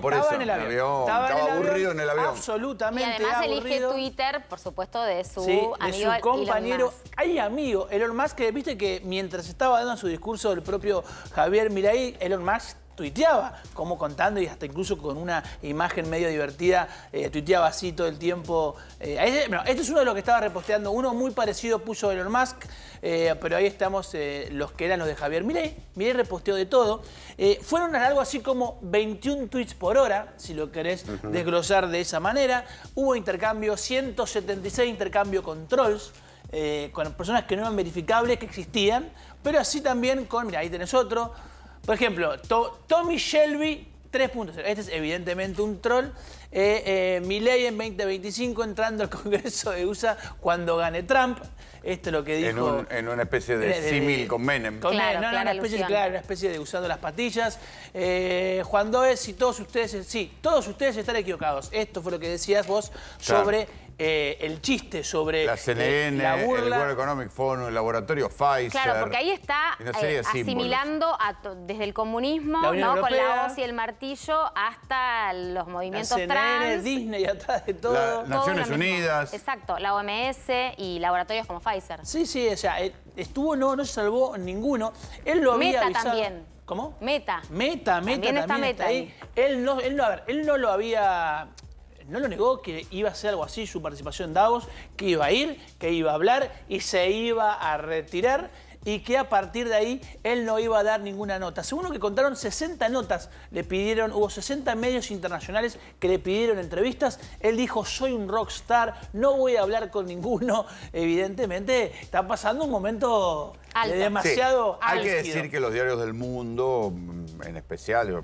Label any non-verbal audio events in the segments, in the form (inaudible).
Por estaba en el avión. Estaba, aburrido en el avión. Absolutamente. Y además elige Twitter, por supuesto, de su amigo. De su compañero. Hay amigo, Elon Musk, que viste que mientras estaba dando su discurso el propio Javier Miray, Elon Musk tuiteaba, como contando y hasta incluso con una imagen medio divertida, eh, tuiteaba así todo el tiempo. Eh, bueno, este es uno de los que estaba reposteando, uno muy parecido puso Elon Musk, eh, pero ahí estamos los que eran los de Javier Mire Milei reposteó de todo. fueron algo así como 21 tweets por hora, si lo querés desglosar de esa manera. Hubo intercambio, 176 intercambio con trolls. con personas que no eran verificables, que existían, pero así también con, mira, ahí tenés otro, por ejemplo, Tommy Shelby 3.0. Este es evidentemente un troll. Eh, eh, Mi ley en 2025 entrando al Congreso de USA cuando gane Trump. Esto es lo que dijo. En, una especie de, eh, símil con Menem. claro, no, una especie, de usando las patillas. Juan Doe, si todos ustedes, sí, todos ustedes están equivocados. Esto fue lo que decías vos sobre el chiste sobre la CNN, el World Economic Forum, el laboratorio Pfizer. Claro, porque ahí está asimilando desde el comunismo, con la voz y el martillo, hasta los movimientos trans Disney, atrás de todo. Naciones Unidas. Exacto, la OMS y laboratorios como Pfizer. Sí, sí, o sea, eh, estuvo, no, no se salvó ninguno. Él lo Meta había avisado. también. ¿Cómo? Meta. Meta, Meta también, está, meta ahí. Él no, él no, él no lo había no lo negó que iba a ser algo así su participación en Davos, que iba a ir, que iba a hablar y se iba a retirar y que a partir de ahí él no iba a dar ninguna nota. Según lo que contaron, 60 notas le pidieron, hubo 60 medios internacionales que le pidieron entrevistas. Él dijo, soy un rockstar, no voy a hablar con ninguno. (laughs) Evidentemente, está pasando un momento demasiado Hay que decir que los diarios del mundo, mm, en especial eh,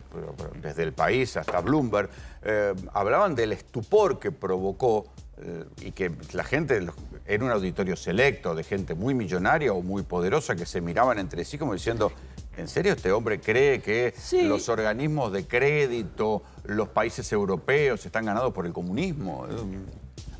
desde el país hasta Bloomberg, eh, hablaban del estupor que provocó eh, y que la gente, en un auditorio selecto de gente muy millonaria o muy poderosa que se miraban entre sí como diciendo, ¿en serio este hombre cree que los organismos de crédito, los países europeos están ganados por el comunismo?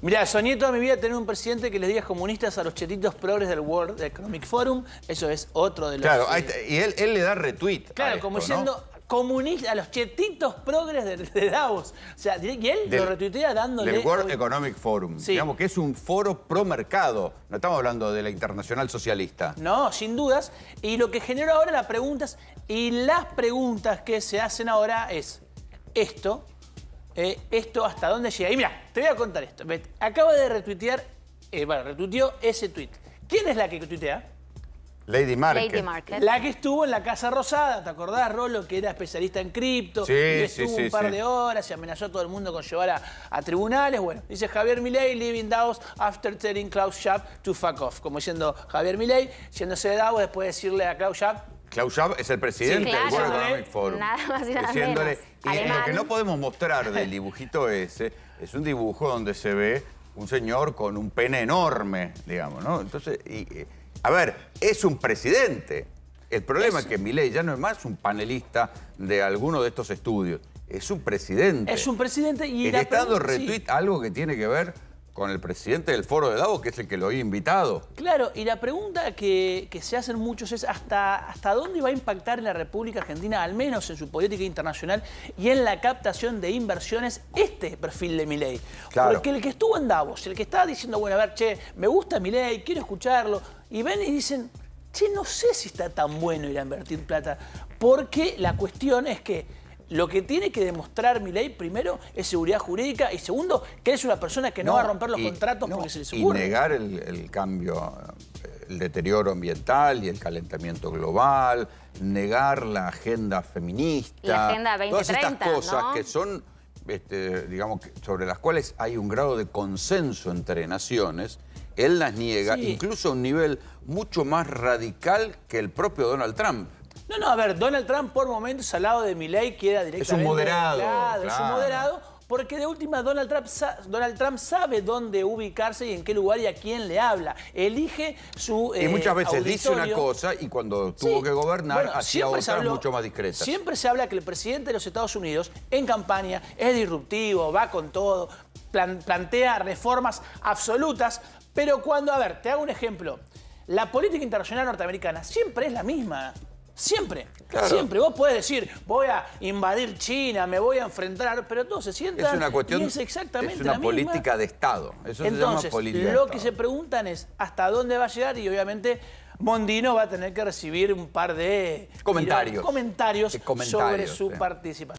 Mirá, soñé toda mi vida tener un presidente que le diga comunistas a los chetitos progres del World Economic Forum. Eso es otro de los... Claro, eh, y él, le da retweet. Claro, como diciendo, comunista, a los chetitos progres de, Davos. O sea, y él lo retuitea dándole... El World Economic Forum, digamos que es un foro pro mercado. No estamos hablando de la internacional socialista. No, sin dudas. Y lo que genera ahora las preguntas, y las preguntas que se hacen ahora es, ¿esto? Eh, ¿Esto hasta dónde llega? Y mira, te voy a contar esto. Acaba de retuitear, eh, bueno, retuiteó ese tweet. ¿Quién es la que tuitea? Lady Market. La que estuvo en la Casa Rosada, ¿te acordás, Rolo? Que era especialista en cripto. Sí, estuvo un par de horas y amenazó a todo el mundo con llevar a, tribunales. Bueno, dice Javier Milei leaving Davos after telling Klaus Schwab to fuck off. Como diciendo Javier Milei, yéndose de Davos después de decirle a Klaus Schwab, Klaus Schaaf es el presidente del World Economic Forum. Nada más y nada Y lo que no podemos mostrar del dibujito ese es un dibujo donde se ve un señor con un pene enorme, digamos, ¿no? Entonces, y, eh, a ver, es un presidente. El problema es, que Milei ya no es más un panelista de alguno de estos estudios. Es un presidente. Es un presidente y... El Estado retweet algo que tiene que ver con el presidente del foro de Davos, que es el que lo había invitado. Claro, y la pregunta que, se hacen muchos es hasta, hasta dónde va a impactar en la República Argentina, al menos en su política internacional y en la captación de inversiones, este perfil de Milei. Claro. Porque el que estuvo en Davos, el que estaba diciendo, bueno, a ver, che, me gusta Milei, quiero escucharlo, y ven y dicen, che, no sé si está tan bueno ir a invertir plata, porque la cuestión es que lo que tiene que demostrar mi ley, primero, es seguridad jurídica y segundo, que es una persona que no, va a romper los contratos porque se le Y negar el, cambio, el deterioro ambiental y el calentamiento global, negar la agenda feminista, la agenda 2030, todas estas cosas que son este, digamos, sobre las cuales hay un grado de consenso entre naciones, él las niega, incluso a un nivel mucho más radical que el propio Donald Trump. No, no, a ver, Donald Trump por momentos al lado de ley queda directamente... Es un moderado. claro. es un moderado, porque de última Donald Trump, sabe dónde ubicarse y en qué lugar y a quién le habla. Elige su Y eh, muchas veces dice una cosa y cuando tuvo que gobernar hacía otras mucho más discretas. Siempre se habla que el presidente de los Estados Unidos en campaña es disruptivo, va con todo, plantea reformas absolutas, pero cuando, a ver, te hago un ejemplo. La política internacional norteamericana siempre es la misma. Siempre, siempre. Vos podés decir, voy a invadir China, me voy a enfrentar, pero todos se sientan. Es una cuestión. es exactamente una política de Estado. Eso Entonces, se llama política. Lo que se preguntan es hasta dónde va a llegar y obviamente. Mondino va a tener que recibir un par de comentarios, comentarios, sobre su participación.